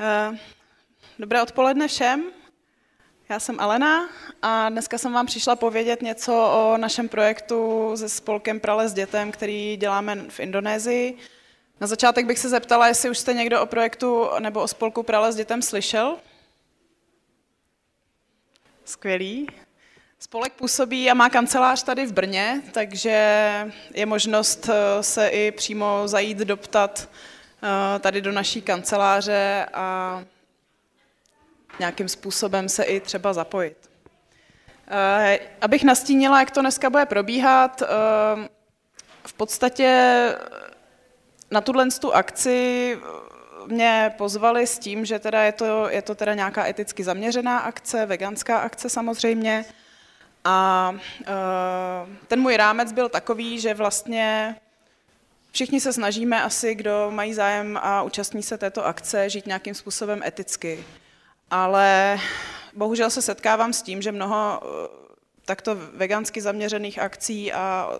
Eh, dobré odpoledne všem. Já jsem Alena a dneska jsem vám přišla povědět něco o našem projektu se spolkem Prale s dětem, který děláme v Indonésii. Na začátek bych se zeptala, jestli už jste někdo o projektu nebo o spolku Prale s dětem slyšel. Skvělý. Spolek působí a má kancelář tady v Brně, takže je možnost eh, se i přímo zajít doptat Eh, tady do naší kanceláře a nějakým způsobem se i třeba zapojit. Eh, abych nastínila, jak to dneska bude probíhat, eh, v podstatě na tuhle tu akci mě pozvali s tím, že teda je to, je to teda nějaká eticky zaměřená akce, veganská akce samozřejmě. A ten můj rámec byl takový, že vlastně Všichni se snažíme asi, kdo mají zájem a účastní se této akce, žít nějakým způsobem eticky. Ale bohužel se setkávám s tím, že mnoho eh, takto vegansky zaměřených akcí a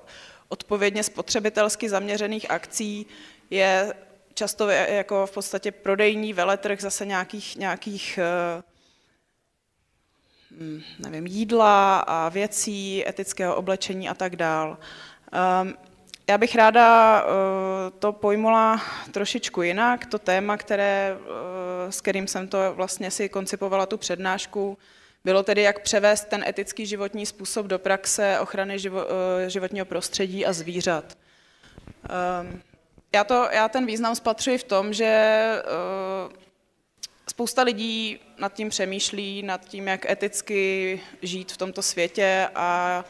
odpovědně spotřebitelsky zaměřených akcí je často eh, jako v podstatě prodejní veletrh zase nějakých, nějakých eh, hm, nevím, jídla a věcí, etického oblečení a tak dál. Ehm, já bych ráda eh, to pojmula trošičku jinak, to téma, které, eh, s kterým jsem to vlastně si koncipovala tu přednášku, bylo tedy, jak převést ten etický životní způsob do praxe ochrany eh, životního prostředí a zvířat. Ehm, já, to, já ten význam spatřuji v tom, že spousta lidí nad tím přemýšlí, nad tím, jak eticky žít v tomto světě a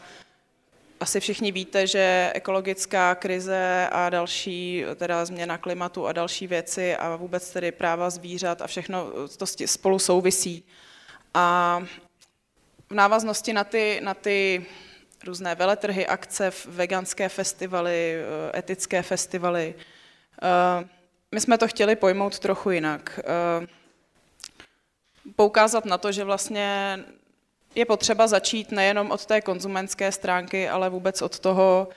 asi všichni víte, že ekologická krize a další, teda změna klimatu a další věci a vůbec tedy práva zvířat a všechno to spolu souvisí. A v návaznosti na ty, na ty různé veletrhy, akce, veganské festivaly, eh, etické festivaly, eh, my jsme to chtěli pojmout trochu jinak. Eh, poukázat na to, že vlastně je potřeba začít nejenom od té konzumenské stránky, ale vůbec od toho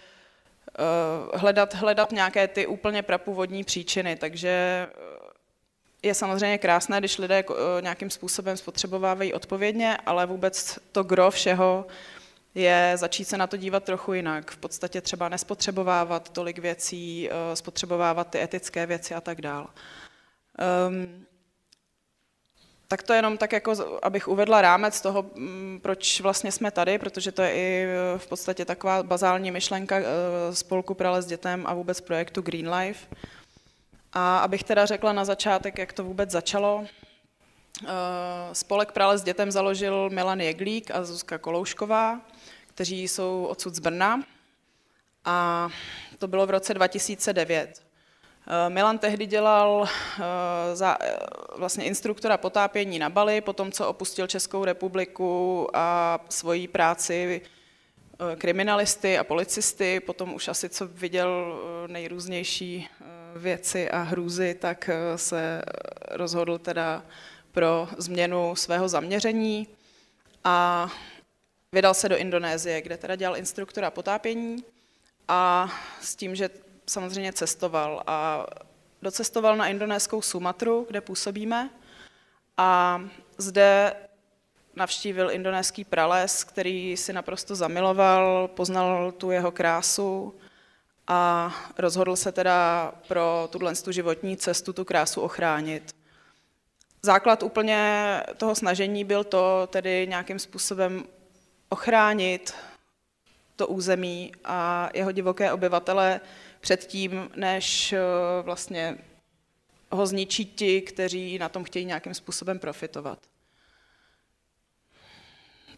eh, hledat, hledat nějaké ty úplně prapůvodní příčiny. Takže eh, je samozřejmě krásné, když lidé eh, nějakým způsobem spotřebovávají odpovědně, ale vůbec to gro všeho je začít se na to dívat trochu jinak. V podstatě třeba nespotřebovávat tolik věcí, spotřebovávat ty etické věci a tak dále. Ehm, tak to jenom tak, jako, abych uvedla rámec toho, mm, proč vlastně jsme tady, protože to je i eh, v podstatě taková bazální myšlenka eh, spolku Prale s dětem a vůbec projektu Green Life. A abych teda řekla na začátek, jak to vůbec začalo. Eh, spolek Prale s dětem založil Milan Jeglík a Zuzka Koloušková, kteří jsou odsud z Brna. A to bylo v roce 2009. Eh, Milan tehdy dělal eh, za eh, vlastně instruktora potápění na Bali, potom co opustil Českou republiku a svoji práci kriminalisty a policisty, potom už asi co viděl nejrůznější věci a hrůzy, tak se rozhodl teda pro změnu svého zaměření a vydal se do Indonésie, kde teda dělal instruktora potápění a s tím, že samozřejmě cestoval a docestoval na indonéskou Sumatru, kde působíme a zde navštívil indonéský prales, který si naprosto zamiloval, poznal tu jeho krásu a rozhodl se teda pro tuhle životní cestu tu krásu ochránit. Základ úplně toho snažení byl to tedy nějakým způsobem ochránit to území a jeho divoké obyvatele předtím, než eh, vlastně ho zničí ti, kteří na tom chtějí nějakým způsobem profitovat.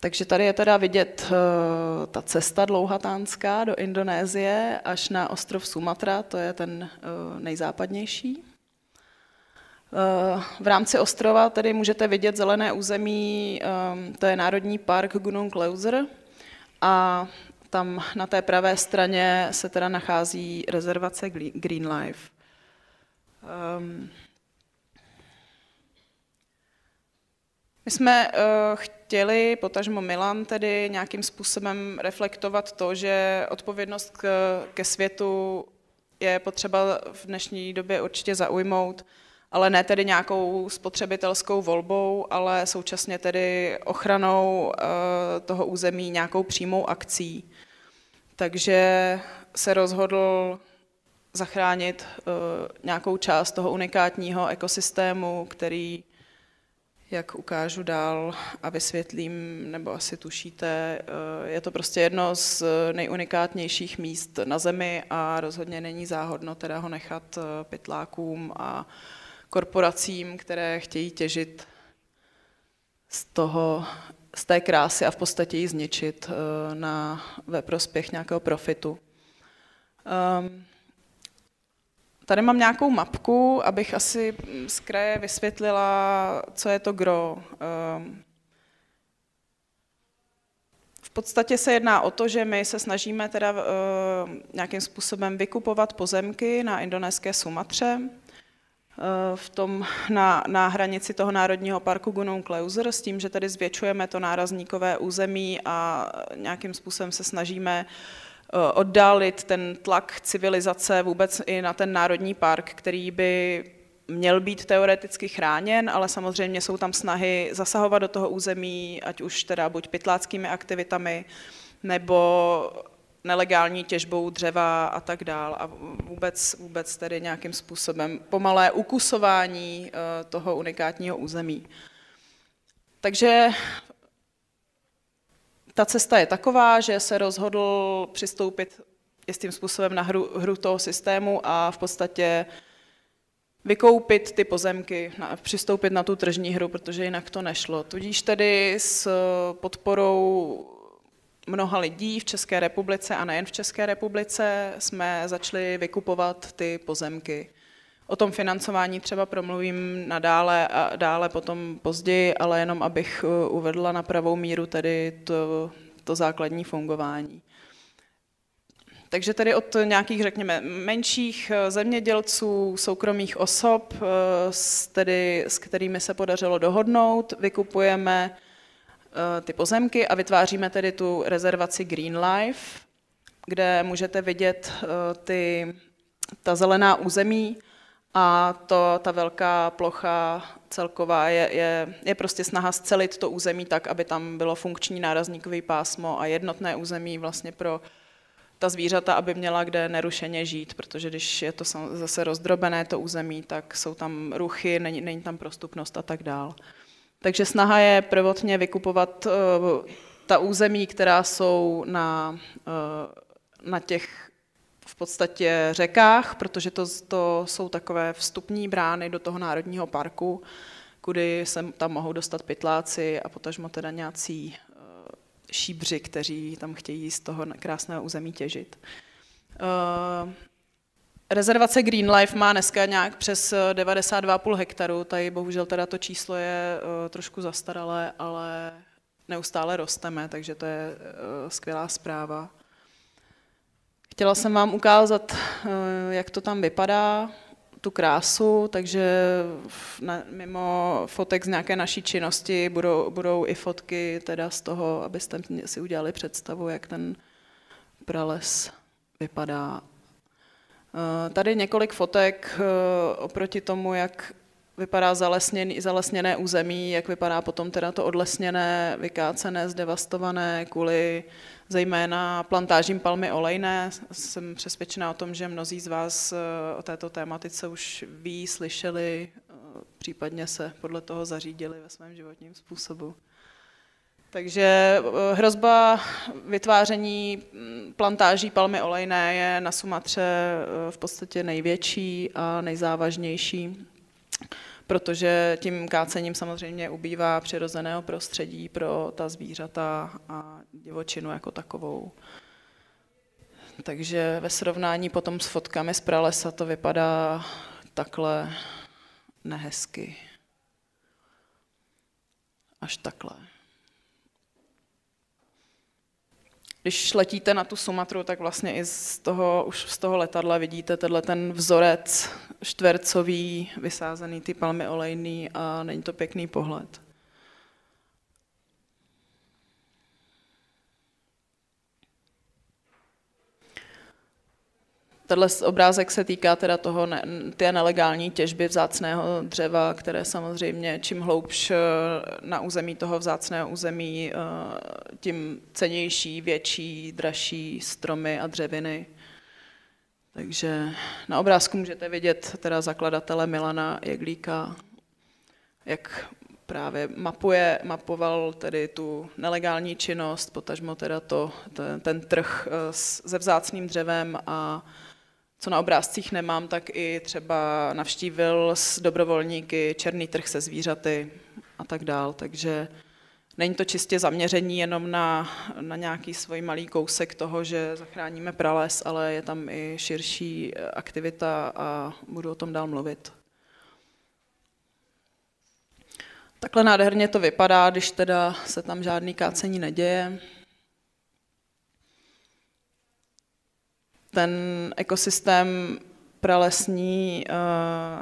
Takže tady je teda vidět uh, ta cesta dlouhatánská do Indonésie až na ostrov Sumatra, to je ten uh, nejzápadnější. Uh, v rámci ostrova tedy můžete vidět zelené území, um, to je Národní park Gunung Leuser a tam na té pravé straně se teda nachází rezervace Green Life. Um, my jsme uh, chtěli, potažmo Milan, tedy nějakým způsobem reflektovat to, že odpovědnost k, ke světu je potřeba v dnešní době určitě zaujmout. Uh, ale ne tedy nějakou spotřebitelskou volbou, ale současně tedy ochranou eh, toho území nějakou přímou akcí. Takže se rozhodl zachránit eh, nějakou část toho unikátního ekosystému, který, jak ukážu dál a vysvětlím, nebo asi tušíte, eh, je to prostě jedno z nejunikátnějších míst na Zemi a rozhodně není záhodno teda ho nechat pytlákům a korporacím, které chtějí těžit z, toho, z té krásy a v podstatě ji zničit eh, na, ve prospěch nějakého profitu. Um, tady mám nějakou mapku, abych asi z kraje vysvětlila, co je to gro. Um, v podstatě se jedná o to, že my se snažíme teda uh, nějakým způsobem vykupovat pozemky na indonéské Sumatře, Eh, v tom, na, na hranici toho Národního parku Gunung Kleuser s tím, že tady zvětšujeme to nárazníkové území a nějakým způsobem se snažíme eh, oddálit ten tlak civilizace vůbec i na ten národní park, který by měl být teoreticky chráněn, ale samozřejmě jsou tam snahy zasahovat do toho území, ať už teda buď pytláckými aktivitami, nebo nelegální těžbou dřeva a tak dál a vůbec, vůbec tedy nějakým způsobem pomalé ukusování eh, toho unikátního území. Takže ta cesta je taková, že se rozhodl přistoupit jistým způsobem na hru, hru toho systému a v podstatě vykoupit ty pozemky, na, přistoupit na tu tržní hru, protože jinak to nešlo. Tudíž tedy s podporou mnoha lidí v České republice a nejen v České republice jsme začali vykupovat ty pozemky. O tom financování třeba promluvím nadále a dále potom později, ale jenom abych eh, uvedla na pravou míru tedy to, to základní fungování. Takže tedy od nějakých, řekněme, menších eh, zemědělců, soukromých osob, eh, s, tedy, s kterými se podařilo dohodnout, vykupujeme Eh, ty pozemky a vytváříme tedy tu rezervaci Green Life, kde můžete vidět eh, ty, ta zelená území a to, ta velká plocha celková je, je, je prostě snaha scelit to území tak, aby tam bylo funkční nárazníkový pásmo a jednotné území vlastně pro ta zvířata, aby měla kde nerušeně žít, protože když je to zase rozdrobené to území, tak jsou tam ruchy, není, není tam prostupnost a tak dále. Takže snaha je prvotně vykupovat eh, ta území, která jsou na, eh, na těch v podstatě řekách, protože to, to jsou takové vstupní brány do toho národního parku, kudy se tam mohou dostat pytláci a potažmo teda nějací eh, šíbři, kteří tam chtějí z toho krásného území těžit. Rezervace Green Life má dneska nějak přes 92,5 eh, hektarů, tady bohužel teda to číslo je eh, trošku zastaralé, ale neustále rosteme, takže to je eh, skvělá zpráva. Chtěla jsem vám ukázat, jak to tam vypadá, tu krásu, takže mimo fotek z nějaké naší činnosti budou, budou i fotky teda z toho, abyste si udělali představu, jak ten prales vypadá Tady několik fotek eh, oproti tomu, jak vypadá zalesněný, zalesněné území, jak vypadá potom teda to odlesněné, vykácené, zdevastované kvůli zejména plantážím palmy olejné. Jsem přesvědčená o tom, že mnozí z vás eh, o této tématice už ví, slyšeli, eh, případně se podle toho zařídili ve svém životním způsobu. Takže eh, hrozba vytváření mm, plantáží palmy olejné je na Sumatře eh, v podstatě největší a nejzávažnější, protože tím kácením samozřejmě ubývá přirozeného prostředí pro ta zvířata a divočinu jako takovou. Takže ve srovnání potom s fotkami z pralesa to vypadá takhle nehezky. Až takhle. když letíte na tu Sumatru, tak vlastně i z toho, už z toho letadla vidíte tenhle ten vzorec čtvercový, vysázený ty palmy olejný a není to pěkný pohled. Tenhle obrázek se týká teda toho, ne, té nelegální těžby vzácného dřeva, které samozřejmě čím hloubš eh, na území toho vzácného území, eh, tím cenější, větší, dražší stromy a dřeviny. Takže na obrázku můžete vidět teda zakladatele Milana Jeglíka, jak právě mapuje, mapoval tedy tu nelegální činnost, potažmo teda to, ten, ten trh eh, se vzácným dřevem a co na obrázcích nemám, tak i třeba navštívil s dobrovolníky černý trh se zvířaty a tak dál. Takže není to čistě zaměření jenom na, na nějaký svůj malý kousek toho, že zachráníme prales, ale je tam i širší eh, aktivita a budu o tom dál mluvit. Takhle nádherně to vypadá, když teda se tam žádný kácení neděje. ten ekosystém pralesní, eh,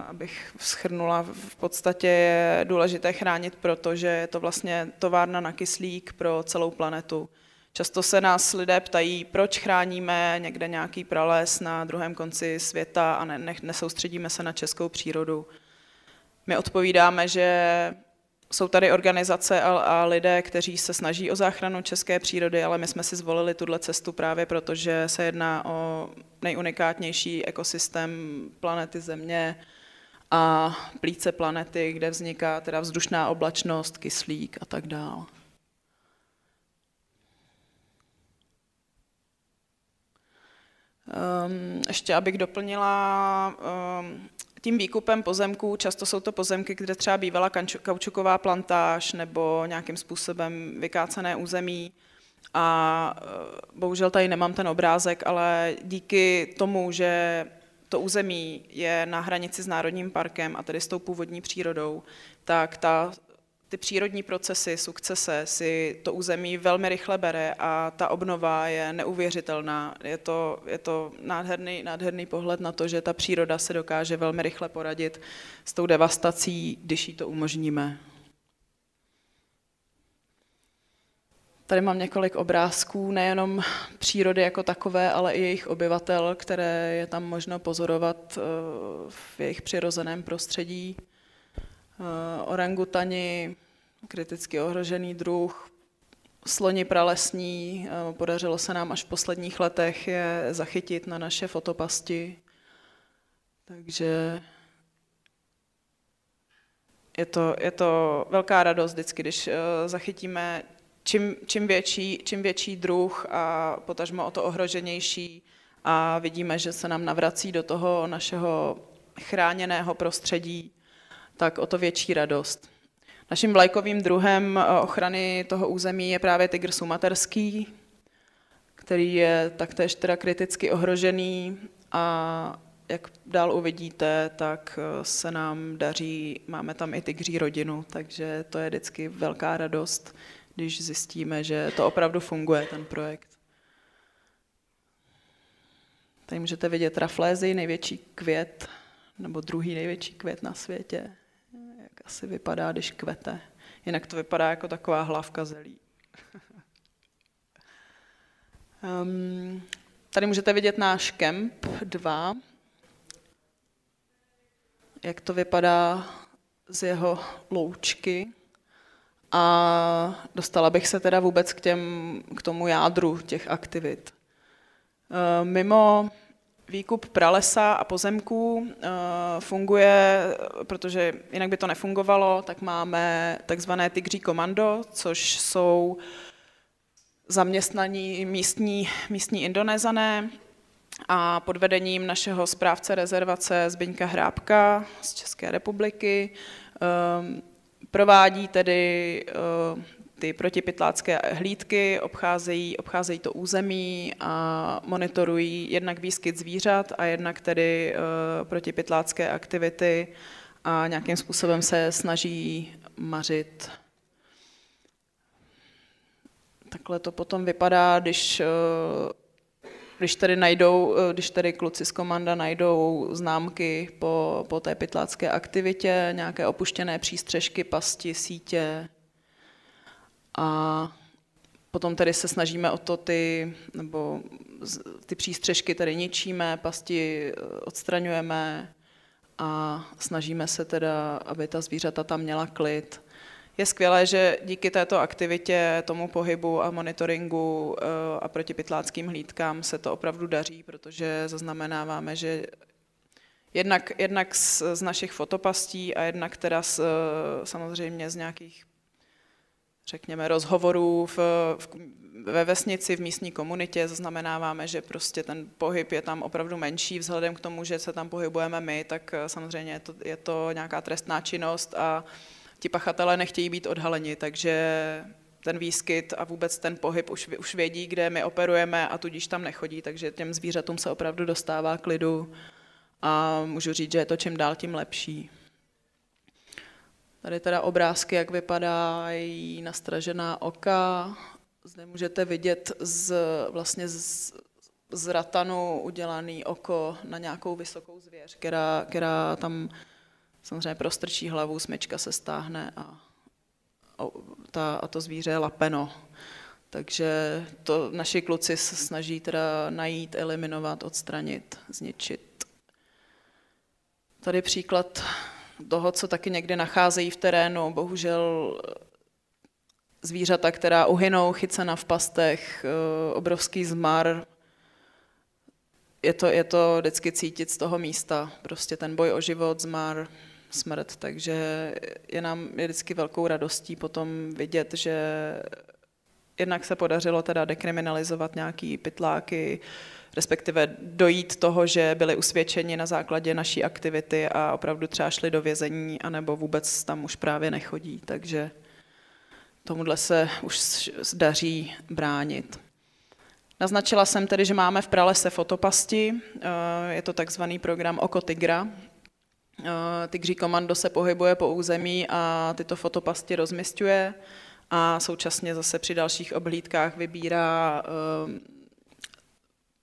abych schrnula, v podstatě je důležité chránit, protože je to vlastně továrna na kyslík pro celou planetu. Často se nás lidé ptají, proč chráníme někde nějaký prales na druhém konci světa a ne, ne, nesoustředíme se na českou přírodu. My odpovídáme, že jsou tady organizace a, a lidé, kteří se snaží o záchranu české přírody, ale my jsme si zvolili tuhle cestu právě proto, že se jedná o nejunikátnější ekosystém planety Země a plíce planety, kde vzniká teda vzdušná oblačnost, kyslík a tak dále. Um, ještě abych doplnila, um, tím výkupem pozemků, často jsou to pozemky, kde třeba bývala kaučuková plantáž nebo nějakým způsobem vykácené území. A eh, bohužel tady nemám ten obrázek, ale díky tomu, že to území je na hranici s Národním parkem a tedy s tou původní přírodou, tak ta ty přírodní procesy, sukcese si to území velmi rychle bere a ta obnova je neuvěřitelná. Je to, je to nádherný, nádherný pohled na to, že ta příroda se dokáže velmi rychle poradit s tou devastací, když jí to umožníme. Tady mám několik obrázků, nejenom přírody jako takové, ale i jejich obyvatel, které je tam možno pozorovat eh, v jejich přirozeném prostředí. Eh, orangutani, kriticky ohrožený druh, sloni pralesní, eh, podařilo se nám až v posledních letech je zachytit na naše fotopasti. Takže je to, je to velká radost vždycky, když eh, zachytíme čím, čím, větší, čím větší druh a potažmo o to ohroženější a vidíme, že se nám navrací do toho našeho chráněného prostředí tak o to větší radost. Naším vlajkovým druhem eh, ochrany toho území je právě tygr sumaterský, který je taktéž teda kriticky ohrožený a jak dál uvidíte, tak eh, se nám daří, máme tam i tygří rodinu, takže to je vždycky velká radost, když zjistíme, že to opravdu funguje, ten projekt. Tady můžete vidět raflézy, největší květ, nebo druhý největší květ na světě asi vypadá, když kvete. Jinak to vypadá jako taková hlavka zelí. um, tady můžete vidět náš kemp 2. Jak to vypadá z jeho loučky. A dostala bych se teda vůbec k, těm, k tomu jádru těch aktivit. Ehm, mimo výkup pralesa a pozemků eh, funguje, protože jinak by to nefungovalo, tak máme takzvané tygří komando, což jsou zaměstnaní místní, místní indonézané a pod vedením našeho správce rezervace Zbyňka Hrábka z České republiky ehm, provádí tedy eh, ty protipytlácké hlídky obcházejí, obcházejí to území a monitorují jednak výskyt zvířat a jednak tedy eh, protipytlácké aktivity a nějakým způsobem se snaží mařit. Takhle to potom vypadá, když eh, když tady najdou, eh, když tady kluci z komanda najdou známky po, po té pytlácké aktivitě, nějaké opuštěné přístřežky, pasti, sítě, a potom tedy se snažíme o to ty, nebo ty přístřežky tady ničíme, pasti eh, odstraňujeme a snažíme se teda, aby ta zvířata tam měla klid. Je skvělé, že díky této aktivitě, tomu pohybu a monitoringu eh, a protipytláckým hlídkám se to opravdu daří, protože zaznamenáváme, že jednak, jednak z, z našich fotopastí a jednak teda z, eh, samozřejmě z nějakých řekněme, rozhovorů v, v, ve vesnici, v místní komunitě. Zaznamenáváme, že prostě ten pohyb je tam opravdu menší vzhledem k tomu, že se tam pohybujeme my, tak eh, samozřejmě je to, je to nějaká trestná činnost a ti pachatelé nechtějí být odhaleni, takže ten výskyt a vůbec ten pohyb už, už vědí, kde my operujeme a tudíž tam nechodí, takže těm zvířatům se opravdu dostává klidu a můžu říct, že je to čím dál tím lepší. Tady teda obrázky, jak vypadají nastražená oka. Zde můžete vidět z, vlastně z, z ratanu udělaný oko na nějakou vysokou zvěř, která, která tam samozřejmě prostrčí hlavu, smyčka se stáhne a, a, ta, a to zvíře je lapeno. Takže to naši kluci se snaží teda najít, eliminovat, odstranit, zničit. Tady příklad toho, co taky někdy nacházejí v terénu. Bohužel eh, zvířata, která uhynou, chycena v pastech, eh, obrovský zmar. Je to, je to vždycky cítit z toho místa, prostě ten boj o život, zmar, smrt, takže je nám je vždycky velkou radostí potom vidět, že jednak se podařilo teda dekriminalizovat nějaký pytláky, respektive dojít toho, že byli usvědčeni na základě naší aktivity a opravdu třeba šli do vězení, anebo vůbec tam už právě nechodí, takže tomuhle se už daří bránit. Naznačila jsem tedy, že máme v pralese fotopasti, eh, je to takzvaný program Oko Tigra. Eh, Tygří komando se pohybuje po území a tyto fotopasti rozmistňuje a současně zase při dalších obhlídkách vybírá eh,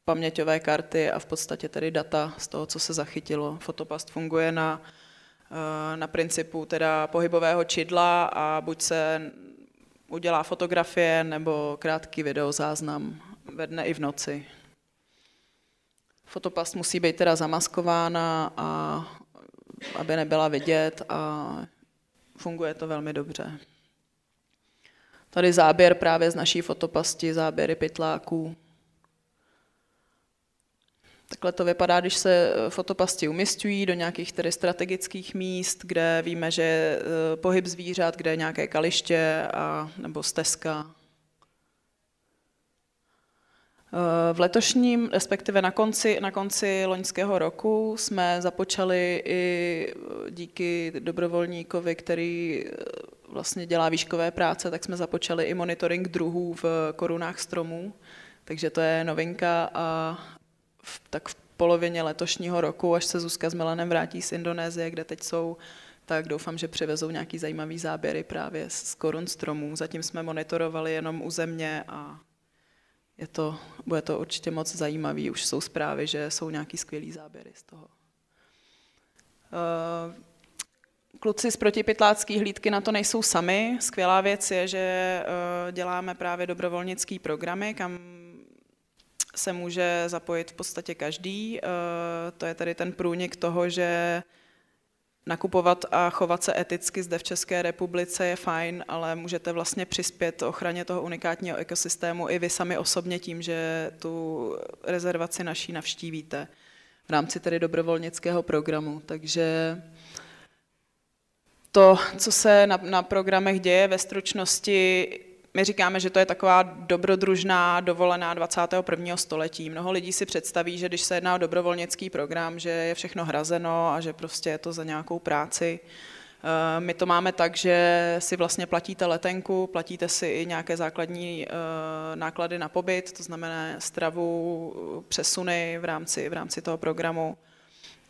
paměťové karty a v podstatě tedy data z toho, co se zachytilo. Fotopast funguje na, eh, na principu teda pohybového čidla a buď se udělá fotografie nebo krátký videozáznam ve dne i v noci. Fotopast musí být teda zamaskována, a, aby nebyla vidět a funguje to velmi dobře. Tady záběr právě z naší fotopasti, záběry pytláků. Takhle to vypadá, když se eh, fotopasti umistují do nějakých tedy strategických míst, kde víme, že je eh, pohyb zvířat, kde je nějaké kaliště a, nebo stezka. Eh, v letošním, respektive na konci, na konci loňského roku, jsme započali i eh, díky dobrovolníkovi, který eh, vlastně dělá výškové práce, tak jsme započali i monitoring druhů v korunách stromů. Takže to je novinka a v, tak v polovině letošního roku, až se Zuzka s Milanem vrátí z Indonésie, kde teď jsou, tak doufám, že přivezou nějaký zajímavý záběry právě z korun stromů. Zatím jsme monitorovali jenom u země a je to, bude to určitě moc zajímavý. Už jsou zprávy, že jsou nějaký skvělý záběry z toho. Eh, kluci z protipytlácký hlídky na to nejsou sami. Skvělá věc je, že eh, děláme právě dobrovolnické programy, kam se může zapojit v podstatě každý. Eh, to je tady ten průnik toho, že nakupovat a chovat se eticky zde v České republice je fajn, ale můžete vlastně přispět ochraně toho unikátního ekosystému i vy sami osobně tím, že tu rezervaci naší navštívíte v rámci tedy dobrovolnického programu. Takže to, co se na, na programech děje ve stručnosti, my říkáme, že to je taková dobrodružná dovolená 21. století. Mnoho lidí si představí, že když se jedná o dobrovolnický program, že je všechno hrazeno a že prostě je to za nějakou práci. Eh, my to máme tak, že si vlastně platíte letenku, platíte si i nějaké základní eh, náklady na pobyt, to znamená stravu, přesuny v rámci, v rámci toho programu.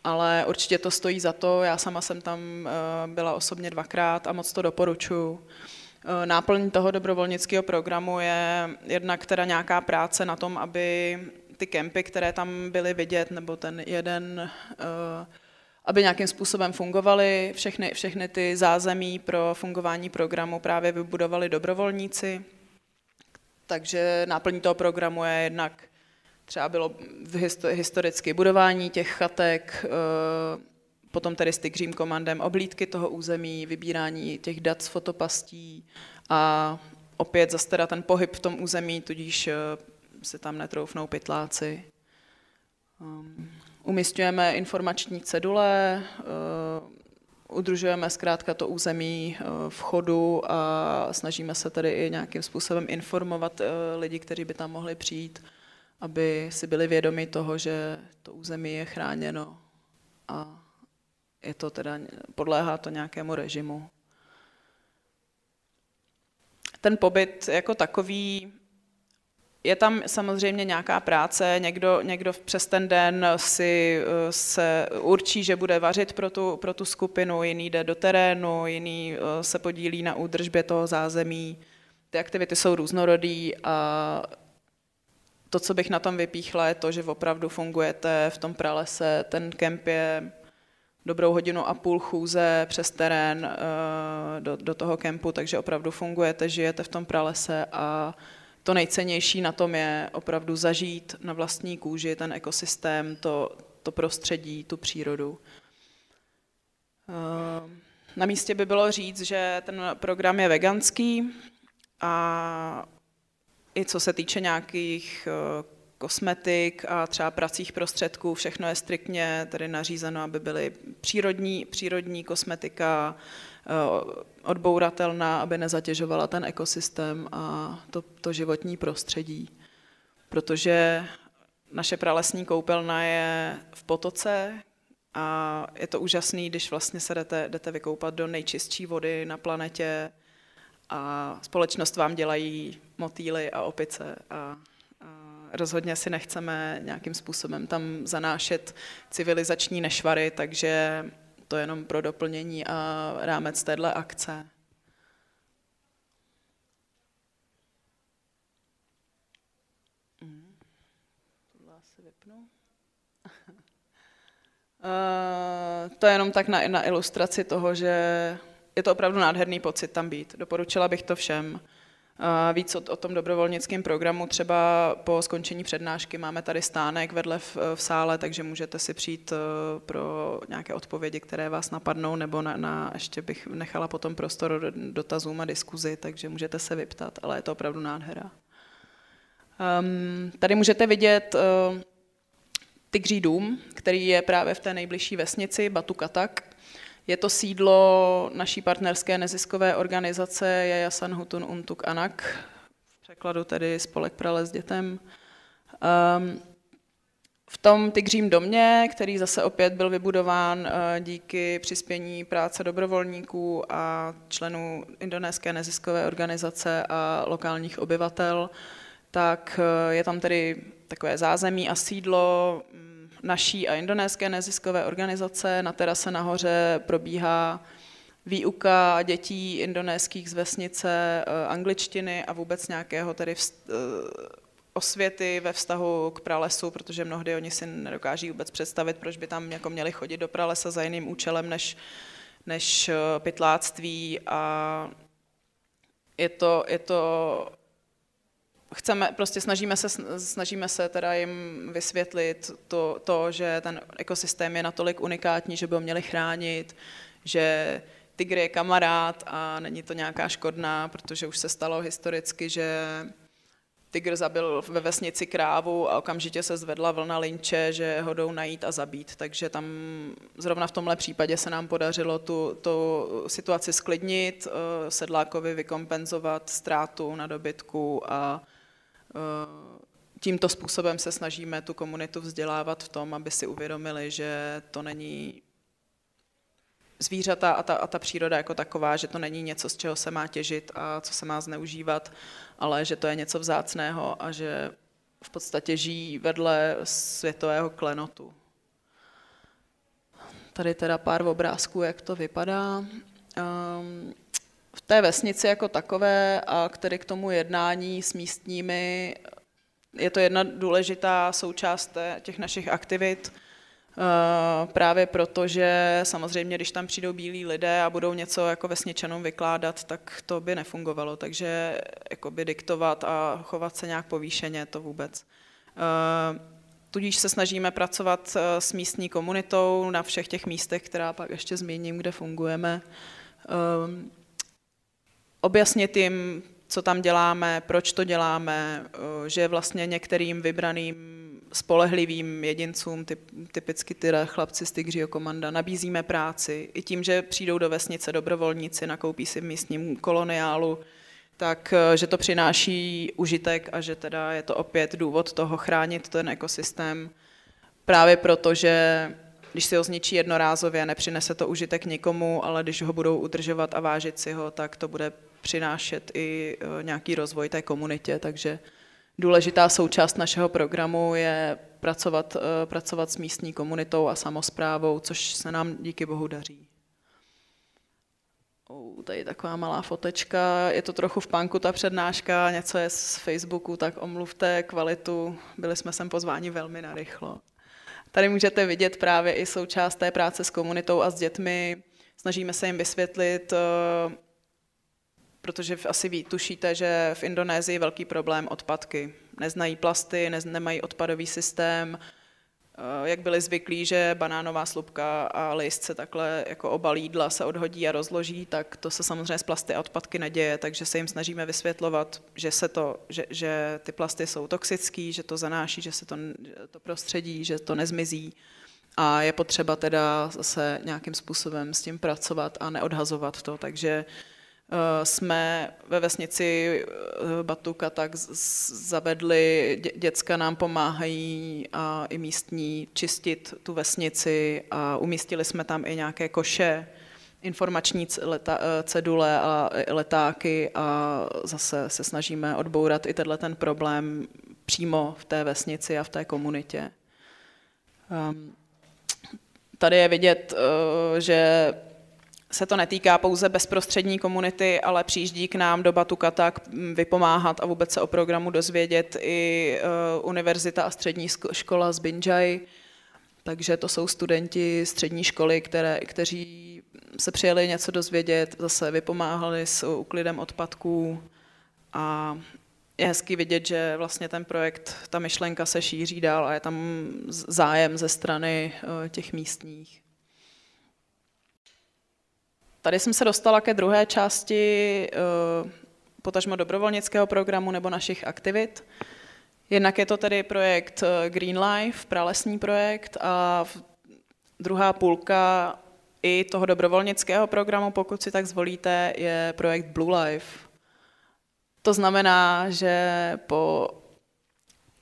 Ale určitě to stojí za to, já sama jsem tam eh, byla osobně dvakrát a moc to doporučuji. Eh, náplň toho dobrovolnického programu je jednak teda nějaká práce na tom, aby ty kempy, které tam byly vidět, nebo ten jeden, eh, aby nějakým způsobem fungovaly, všechny, všechny ty zázemí pro fungování programu právě vybudovali dobrovolníci. Takže náplň toho programu je jednak třeba bylo historicky budování těch chatek, eh, potom tedy s Tigřím komandem oblídky toho území, vybírání těch dat z fotopastí a opět zase teda ten pohyb v tom území, tudíž eh, se tam netroufnou pytláci. Ehm, Umistujeme informační cedule, eh, udržujeme zkrátka to území eh, v chodu a snažíme se tedy i nějakým způsobem informovat lidi, kteří by tam mohli přijít, aby si byli vědomi toho, že to území je chráněno a je to teda, podléhá to nějakému režimu. Ten pobyt jako takový, je tam samozřejmě nějaká práce, někdo, někdo přes ten den si eh, se určí, že bude vařit pro tu, pro tu skupinu, jiný jde do terénu, jiný eh, se podílí na údržbě toho zázemí. Ty aktivity jsou různorodý a to, co bych na tom vypíchla, je to, že opravdu fungujete v tom pralese, ten kemp je dobrou hodinu a půl chůze přes terén eh, do, do toho kempu, takže opravdu fungujete, žijete v tom pralese a to nejcennější na tom je opravdu zažít na vlastní kůži ten ekosystém, to, to prostředí, tu přírodu. Eh, na místě by bylo říct, že ten program je veganský a i co se týče nějakých eh, kosmetik a třeba pracích prostředků, všechno je striktně tady nařízeno, aby byly přírodní, přírodní kosmetika, eh, odbouratelná, aby nezatěžovala ten ekosystém a to, to životní prostředí. Protože naše pralesní koupelna je v potoce a je to úžasný, když vlastně se jdete, jdete vykoupat do nejčistší vody na planetě a společnost vám dělají motýly a opice a rozhodně si nechceme nějakým způsobem tam zanášet civilizační nešvary, takže to je jenom pro doplnění a rámec téhle akce. Uh, to je jenom tak na, na ilustraci toho, že je to opravdu nádherný pocit tam být. Doporučila bych to všem víc o, o tom dobrovolnickém programu. Třeba po skončení přednášky máme tady stánek vedle v, v sále, takže můžete si přijít e, pro nějaké odpovědi, které vás napadnou, nebo na, na ještě bych nechala potom prostor dotazům a diskuzi, takže můžete se vyptat, ale je to opravdu nádhera. Um, tady můžete vidět uh, Tygří dům, který je právě v té nejbližší vesnici Batukatak, je to sídlo naší partnerské neziskové organizace Jajasan Hutun Untuk Anak, v překladu tedy Spolek prale s dětem. Um, v tom tygřím domě, který zase opět byl vybudován eh, díky přispění práce dobrovolníků a členů indonéské neziskové organizace a lokálních obyvatel, tak eh, je tam tedy takové zázemí a sídlo mm, naší a indonéské neziskové organizace. Na terase nahoře probíhá výuka dětí indonéských z vesnice eh, angličtiny a vůbec nějakého tedy eh, osvěty ve vztahu k pralesu, protože mnohdy oni si nedokáží vůbec představit, proč by tam jako měli chodit do pralesa za jiným účelem než, než eh, pytláctví a je to, je to chceme, prostě snažíme se, snažíme se teda jim vysvětlit to, to, že ten ekosystém je natolik unikátní, že by ho měli chránit, že tygr je kamarád a není to nějaká škodná, protože už se stalo historicky, že tygr zabil ve vesnici krávu a okamžitě se zvedla vlna linče, že ho jdou najít a zabít. Takže tam zrovna v tomhle případě se nám podařilo tu, tu situaci sklidnit, eh, sedlákovi vykompenzovat ztrátu na dobytku a Eh, tímto způsobem se snažíme tu komunitu vzdělávat v tom, aby si uvědomili, že to není zvířata a ta, a ta příroda jako taková, že to není něco, z čeho se má těžit a co se má zneužívat, ale že to je něco vzácného a že v podstatě žijí vedle světového klenotu. Tady teda pár obrázků, jak to vypadá. Um, té vesnici jako takové a které k tomu jednání s místními. Je to jedna důležitá součást těch našich aktivit, eh, právě proto, že samozřejmě, když tam přijdou bílí lidé a budou něco jako vesničanům vykládat, tak to by nefungovalo, takže jakoby diktovat a chovat se nějak povýšeně to vůbec. Eh, tudíž se snažíme pracovat eh, s místní komunitou na všech těch místech, která pak ještě zmíním, kde fungujeme. Ehm, objasnit jim, co tam děláme, proč to děláme, eh, že vlastně některým vybraným spolehlivým jedincům, typ, typicky ty chlapci z Tigřího komanda, nabízíme práci. I tím, že přijdou do vesnice dobrovolníci, nakoupí si v místním koloniálu, tak eh, že to přináší užitek a že teda je to opět důvod toho chránit ten ekosystém právě proto, že když si ho zničí jednorázově, nepřinese to užitek nikomu, ale když ho budou udržovat a vážit si ho, tak to bude přinášet i e, nějaký rozvoj té komunitě, takže důležitá součást našeho programu je pracovat, e, pracovat s místní komunitou a samozprávou, což se nám díky bohu daří. Uh, tady je taková malá fotečka, je to trochu v panku ta přednáška, něco je z Facebooku, tak omluvte kvalitu, byli jsme sem pozváni velmi narychlo. Tady můžete vidět právě i součást té práce s komunitou a s dětmi. Snažíme se jim vysvětlit, e, Protože asi ví, tušíte, že v Indonésii je velký problém odpadky. Neznají plasty, nez, nemají odpadový systém, eh, jak byli zvyklí, že banánová slupka a list se takhle jako obalí dla se odhodí a rozloží, tak to se samozřejmě z plasty a odpadky neděje, takže se jim snažíme vysvětlovat, že, se to, že, že ty plasty jsou toxický, že to zanáší, že se to, to prostředí, že to nezmizí a je potřeba teda se nějakým způsobem s tím pracovat a neodhazovat to, takže uh, Eh, jsme ve vesnici eh, Batuka tak zavedli, děcka nám pomáhají a i místní čistit tu vesnici a umístili jsme tam i nějaké koše, informační leta, eh, cedule a letáky a zase se snažíme odbourat i tenhle ten problém přímo v té vesnici a v té komunitě. Ehm, tady je vidět, že se to netýká pouze bezprostřední komunity, ale přijíždí k nám do tak vypomáhat a vůbec se o programu dozvědět i eh, univerzita a střední škola z Binjai. Takže to jsou studenti střední školy, které, kteří se přijeli něco dozvědět, zase vypomáhali s uklidem odpadků a je hezký vidět, že vlastně ten projekt, ta myšlenka se šíří dál a je tam zájem ze strany eh, těch místních. Tady jsem se dostala ke druhé části eh, potažmo dobrovolnického programu nebo našich aktivit. Jednak je to tedy projekt eh, Green Life, pralesní projekt a druhá půlka i toho dobrovolnického programu, pokud si tak zvolíte, je projekt Blue Life. To znamená, že po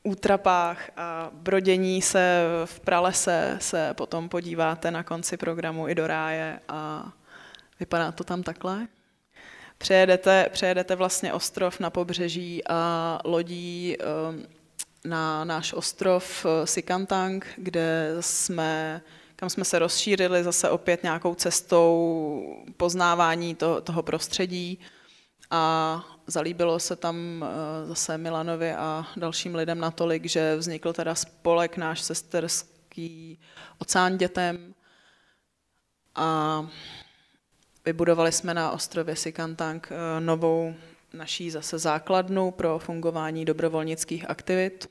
útrapách a brodění se v pralese se potom podíváte na konci programu i do ráje a Vypadá to tam takhle. Přejedete, přejedete vlastně ostrov na pobřeží a lodí ehm, na náš ostrov eh, Sikantang, kde jsme, kam jsme se rozšířili zase opět nějakou cestou poznávání to, toho prostředí a zalíbilo se tam eh, zase Milanovi a dalším lidem natolik, že vznikl teda spolek náš sesterský oceán dětem a Vybudovali jsme na ostrově Sikantang eh, novou naší zase základnu pro fungování dobrovolnických aktivit.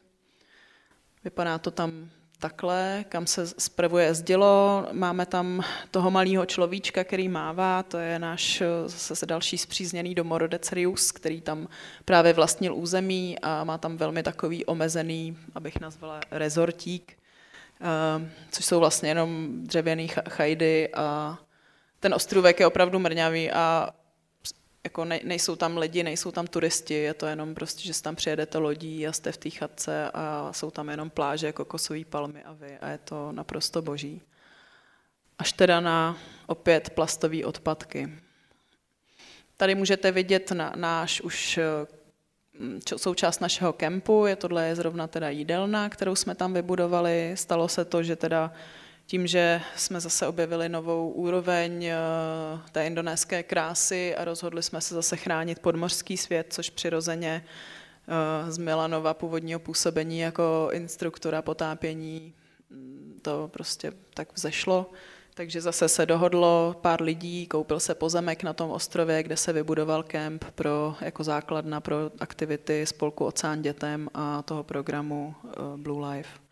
Vypadá to tam takhle, kam se zpravuje zdělo. Máme tam toho malého človíčka, který mává, to je náš eh, zase další zpřízněný domorodec Rius, který tam právě vlastnil území a má tam velmi takový omezený, abych nazvala, rezortík, eh, což jsou vlastně jenom dřevěné chajdy a ten ostrůvek je opravdu mrňavý a jako ne, nejsou tam lidi, nejsou tam turisti, je to jenom prostě, že tam přijedete lodí a jste v té chatce a jsou tam jenom pláže, kokosové jako palmy a vy a je to naprosto boží. Až teda na opět plastové odpadky. Tady můžete vidět na, náš už eh, součást našeho kempu, je tohle je zrovna teda jídelna, kterou jsme tam vybudovali. Stalo se to, že teda tím, že jsme zase objevili novou úroveň eh, té indonéské krásy a rozhodli jsme se zase chránit podmořský svět, což přirozeně eh, z Milanova původního působení jako instruktora potápění mm, to prostě tak vzešlo. Takže zase se dohodlo pár lidí, koupil se pozemek na tom ostrově, kde se vybudoval kemp pro, jako základna pro aktivity spolku Oceán dětem a toho programu eh, Blue Life.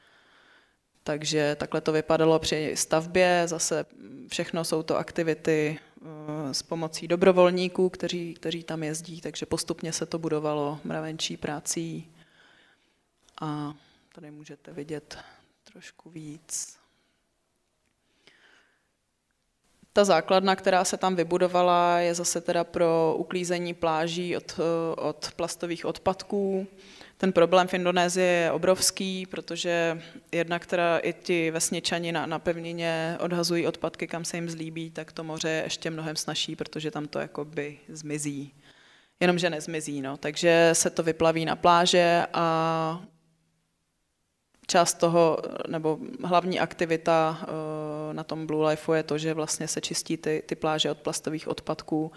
Takže takhle to vypadalo při stavbě. Zase všechno jsou to aktivity eh, s pomocí dobrovolníků, kteří, kteří tam jezdí, takže postupně se to budovalo mravenčí prací. A tady můžete vidět trošku víc. Ta základna, která se tam vybudovala, je zase teda pro uklízení pláží od, eh, od plastových odpadků. Ten problém v Indonésii je obrovský, protože jedna, která i ti vesničani na, na pevnině odhazují odpadky, kam se jim zlíbí, tak to moře je ještě mnohem snažší, protože tam to jakoby zmizí. Jenomže nezmizí, no. Takže se to vyplaví na pláže a část toho, nebo hlavní aktivita eh, na tom Blue Lifeu je to, že vlastně se čistí ty, ty pláže od plastových odpadků,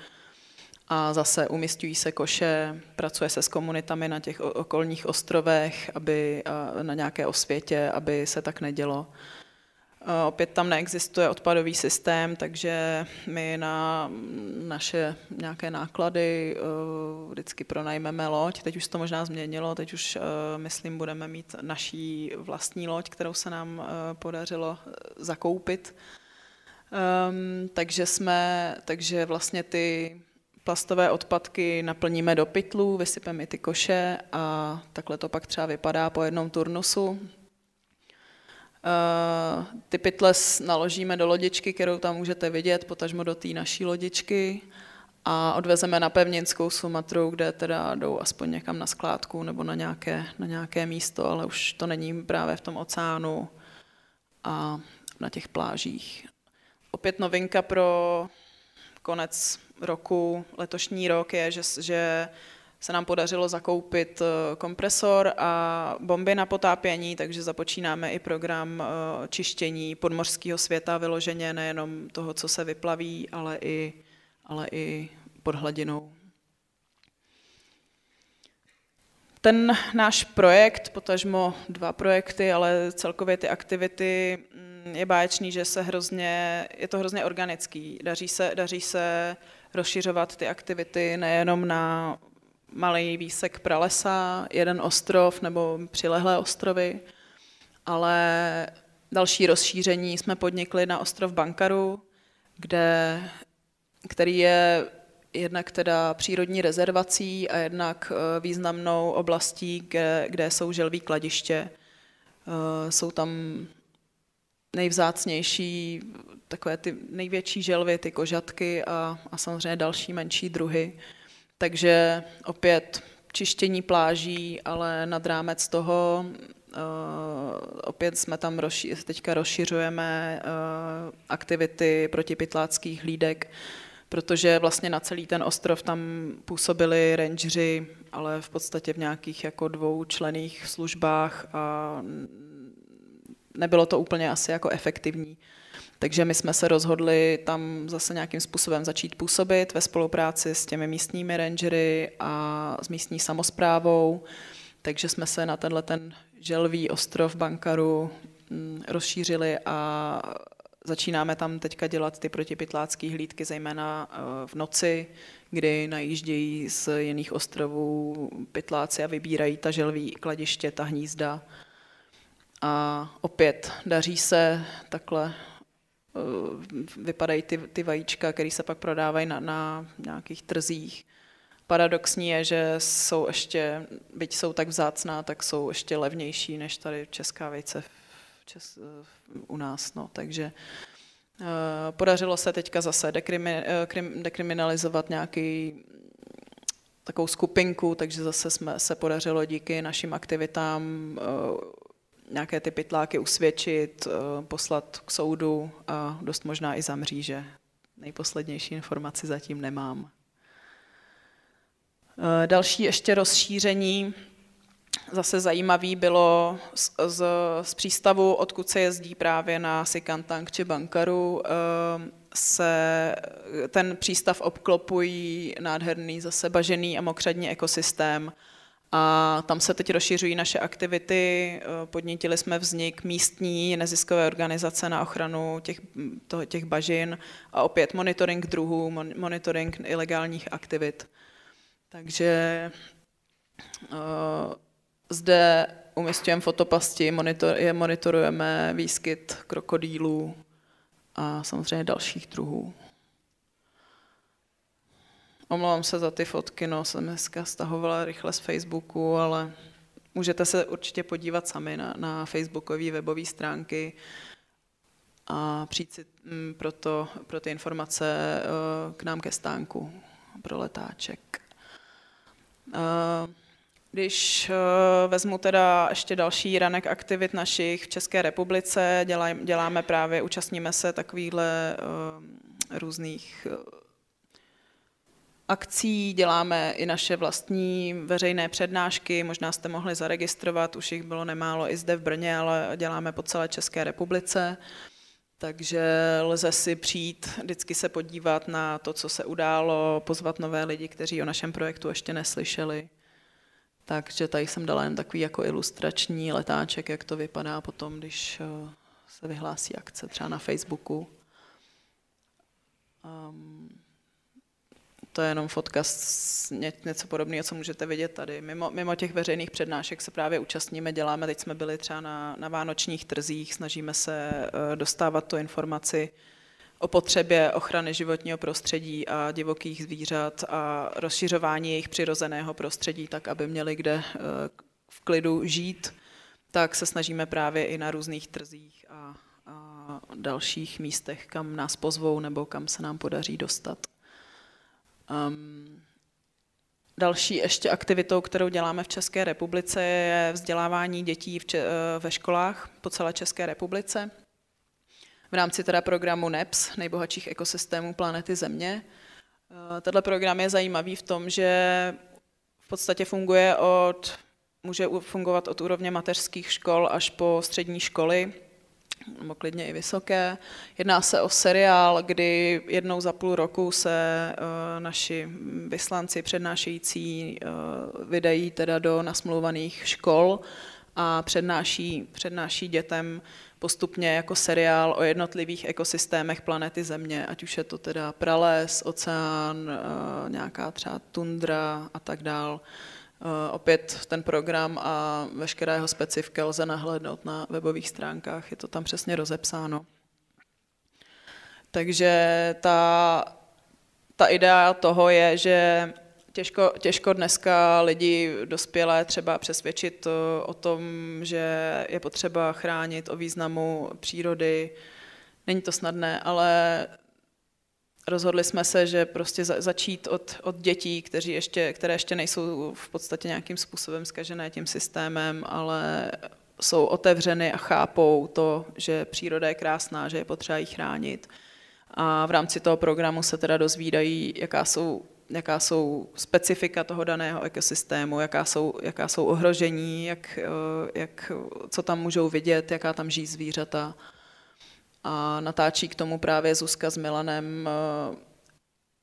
a zase umistují se koše, pracuje se s komunitami na těch okolních ostrovech, aby na nějaké osvětě, aby se tak nedělo. Opět tam neexistuje odpadový systém, takže my na naše nějaké náklady e, vždycky pronajmeme loď. Teď už to možná změnilo, teď už, e, myslím, budeme mít naší vlastní loď, kterou se nám e, podařilo zakoupit. Ehm, takže jsme, takže vlastně ty plastové odpadky naplníme do pytlů, vysypeme i ty koše a takhle to pak třeba vypadá po jednom turnusu. Eh, ty pytle naložíme do lodičky, kterou tam můžete vidět, potažmo do té naší lodičky a odvezeme na pevninskou Sumatru, kde teda jdou aspoň někam na skládku nebo na nějaké, na nějaké místo, ale už to není právě v tom oceánu a na těch plážích. Opět novinka pro konec roku, letošní rok, je, že, že se nám podařilo zakoupit eh, kompresor a bomby na potápění, takže započínáme i program eh, čištění podmořského světa vyloženě nejenom toho, co se vyplaví, ale i, ale i pod hladinou. Ten náš projekt, potažmo dva projekty, ale celkově ty aktivity, mm, je báječný, že se hrozně, je to hrozně organický. Daří se, daří se rozšiřovat ty aktivity nejenom na malý výsek pralesa, jeden ostrov nebo přilehlé ostrovy, ale další rozšíření jsme podnikli na ostrov Bankaru, kde, který je jednak teda přírodní rezervací a jednak eh, významnou oblastí, kde, kde jsou želví kladiště. Eh, jsou tam nejvzácnější, takové ty největší želvy, ty kožatky a, a samozřejmě další menší druhy. Takže opět čištění pláží, ale nad rámec toho eh, opět jsme tam rozši- teďka rozšiřujeme uh, aktivity protipytláckých hlídek, protože vlastně na celý ten ostrov tam působili rangeři, ale v podstatě v nějakých jako dvou člených službách a nebylo to úplně asi jako efektivní. Takže my jsme se rozhodli tam zase nějakým způsobem začít působit ve spolupráci s těmi místními rangery a s místní samozprávou. Takže jsme se na tenhle ten želvý ostrov Bankaru mm, rozšířili a Začínáme tam teďka dělat ty protipytlácké hlídky, zejména eh, v noci, kdy najíždějí z jiných ostrovů pytláci a vybírají ta želví kladiště, ta hnízda. A opět daří se takhle eh, vypadají ty, ty vajíčka, které se pak prodávají na, na nějakých trzích. Paradoxní je, že jsou ještě, byť jsou tak vzácná, tak jsou ještě levnější než tady česká vejce v čes, eh, u nás. No. Takže eh, podařilo se teďka zase eh, dekriminalizovat nějaký mm, takovou skupinku, takže zase jsme, se podařilo díky našim aktivitám nějaké ty pytláky usvědčit, poslat k soudu a dost možná i zamří, že Nejposlednější informaci zatím nemám. Další ještě rozšíření zase zajímavý bylo z, z, z přístavu, odkud se jezdí právě na Sikantang či Bankaru, ehm, se ten přístav obklopují nádherný zase bažený a mokřadní ekosystém. A tam se teď rozšiřují naše aktivity. Eh, podnítili jsme vznik místní neziskové organizace na ochranu těch, to, těch bažin a opět monitoring druhů, monitoring ilegálních aktivit. Takže uh, zde umistujeme fotopasti, monitor, je monitorujeme výskyt krokodýlů a samozřejmě dalších druhů. Omlouvám se za ty fotky, no jsem dneska stahovala rychle z Facebooku, ale můžete se určitě podívat sami na, na facebookové webové stránky a přijít si mm, pro, to, pro ty informace eh, k nám ke stánku pro letáček. Uh, když eh, vezmu teda ještě další ranek aktivit našich v České republice, děláme právě, účastníme se takovýchhle eh, různých eh, akcí, děláme i naše vlastní veřejné přednášky, možná jste mohli zaregistrovat, už jich bylo nemálo i zde v Brně, ale děláme po celé České republice. Takže lze si přijít, vždycky se podívat na to, co se událo, pozvat nové lidi, kteří o našem projektu ještě neslyšeli. Takže tady jsem dala jen takový jako ilustrační letáček, jak to vypadá potom, když eh, se vyhlásí akce třeba na Facebooku. Um, to je jenom fotka s ně, něco podobného, co můžete vidět tady. Mimo, mimo těch veřejných přednášek se právě účastníme, děláme, teď jsme byli třeba na, na vánočních trzích, snažíme se eh, dostávat tu informaci o potřebě ochrany životního prostředí a divokých zvířat a rozšiřování jejich přirozeného prostředí tak, aby měli kde eh, v klidu žít, tak se snažíme právě i na různých trzích a, a dalších místech, kam nás pozvou nebo kam se nám podaří dostat. Um, Další ještě aktivitou, kterou děláme v České republice, je vzdělávání dětí v če- eh, ve školách po celé České republice v rámci teda programu NEPS, nejbohatších ekosystémů planety Země. Eh, tenhle program je zajímavý v tom, že v podstatě funguje od, může fungovat od úrovně mateřských škol až po střední školy, nebo klidně i vysoké. Jedná se o seriál, kdy jednou za půl roku se eh, naši vyslanci přednášející eh, vydají teda do nasmluvaných škol a přednáší, přednáší dětem postupně jako seriál o jednotlivých ekosystémech planety Země, ať už je to teda prales, oceán, eh, nějaká třeba tundra a tak dál. Eh, opět ten program a veškerá jeho specifika lze nahlédnout na webových stránkách, je to tam přesně rozepsáno. Takže ta, ta idea toho je, že Těžko, těžko dneska lidi dospělé třeba přesvědčit eh, o tom, že je potřeba chránit o významu přírody. Není to snadné, ale rozhodli jsme se, že prostě začít od, od dětí, kteří ještě, které ještě nejsou v podstatě nějakým způsobem zkažené tím systémem, ale jsou otevřeny a chápou to, že příroda je krásná, že je potřeba ji chránit. A v rámci toho programu se teda dozvídají, jaká jsou jaká jsou specifika toho daného ekosystému, jaká jsou, jaká jsou ohrožení, jak, eh, jak, co tam můžou vidět, jaká tam žijí zvířata. A natáčí k tomu právě Zuzka s Milanem, eh,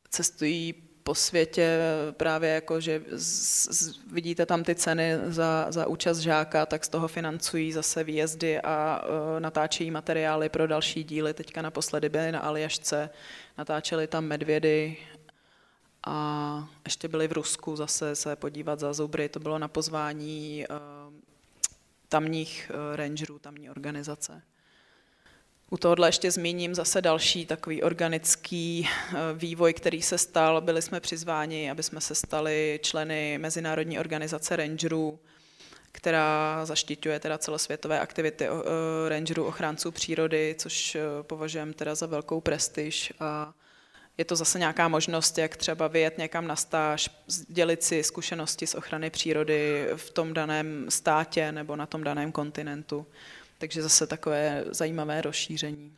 cestují po světě právě jako, že z, z, vidíte tam ty ceny za, za účast žáka, tak z toho financují zase výjezdy a uh, natáčejí materiály pro další díly. Teďka naposledy byly na Aljašce, natáčeli tam medvědy, a ještě byli v Rusku zase se podívat za zubry. To bylo na pozvání eh, tamních eh, rangerů, tamní organizace. U tohohle ještě zmíním zase další takový organický eh, vývoj, který se stal. Byli jsme přizváni, aby jsme se stali členy Mezinárodní organizace rangerů, která zaštiťuje teda celosvětové aktivity rangerů ochránců přírody, což považujeme teda za velkou prestiž a je to zase nějaká možnost, jak třeba vyjet někam na stáž, dělit si zkušenosti z ochrany přírody v tom daném státě nebo na tom daném kontinentu. Takže zase takové zajímavé rozšíření.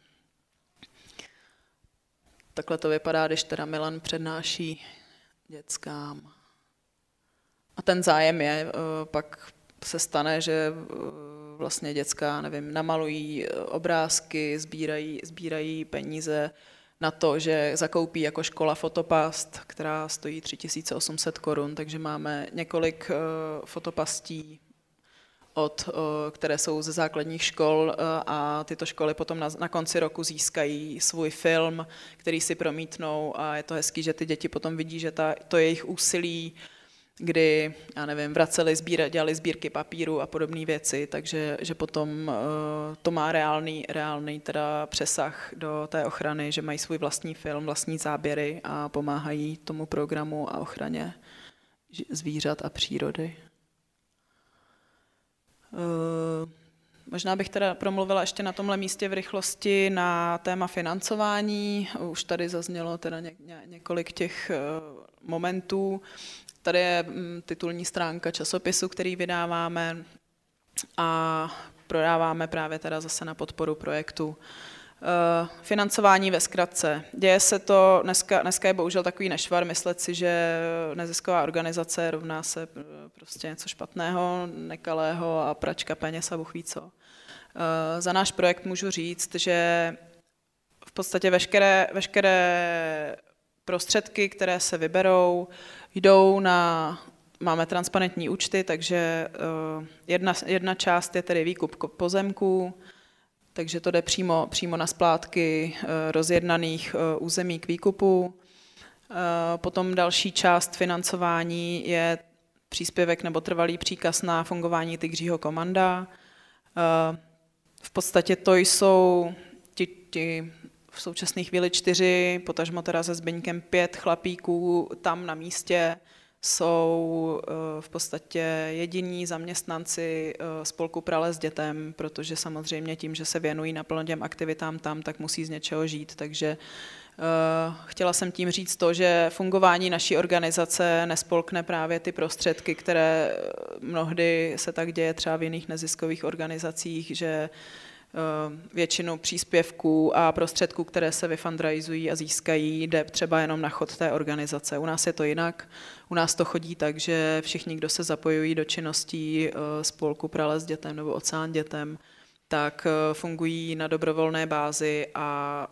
Takhle to vypadá, když teda Milan přednáší dětskám. A ten zájem je, eh, pak se stane, že eh, vlastně dětská, nevím, namalují eh, obrázky, sbírají, sbírají peníze, na to, že zakoupí jako škola fotopast, která stojí 3800 korun, takže máme několik eh, fotopastí, od, eh, které jsou ze základních škol eh, a tyto školy potom na, na konci roku získají svůj film, který si promítnou a je to hezký, že ty děti potom vidí, že ta, to jejich úsilí kdy, já nevím, vraceli, sbíra, dělali sbírky papíru a podobné věci, takže že potom uh, to má reálný, reálný teda přesah do té ochrany, že mají svůj vlastní film, vlastní záběry a pomáhají tomu programu a ochraně zvířat a přírody. Uh, Možná bych teda promluvila ještě na tomhle místě v rychlosti na téma financování. Už tady zaznělo teda několik těch eh, momentů. Tady je mm, titulní stránka časopisu, který vydáváme a prodáváme právě teda zase na podporu projektu. Eh, financování ve zkratce. Děje se to, dneska, dneska je bohužel takový nešvar myslet si, že nezisková organizace rovná se eh, prostě něco špatného, nekalého a pračka peněz a buchví co. Eh, za náš projekt můžu říct, že v podstatě veškeré, veškeré prostředky, které se vyberou, jdou na, máme transparentní účty, takže eh, jedna, jedna část je tedy výkup pozemků, takže to jde přímo, přímo na splátky eh, rozjednaných eh, území k výkupu. Potom další část financování je příspěvek nebo trvalý příkaz na fungování tygřího komanda. V podstatě to jsou ti, ti v současné chvíli čtyři, potažmo teda se Zbyňkem pět chlapíků tam na místě jsou eh, v podstatě jediní zaměstnanci eh, spolku Prale s dětem, protože samozřejmě tím, že se věnují naplno těm aktivitám tam, tak musí z něčeho žít, takže eh, chtěla jsem tím říct to, že fungování naší organizace nespolkne právě ty prostředky, které mnohdy se tak děje třeba v jiných neziskových organizacích, že Eh, většinu příspěvků a prostředků, které se vyfundraizují a získají, jde třeba jenom na chod té organizace. U nás je to jinak. U nás to chodí tak, že všichni, kdo se zapojují do činností eh, spolku Prales dětem nebo Oceán dětem, tak eh, fungují na dobrovolné bázi a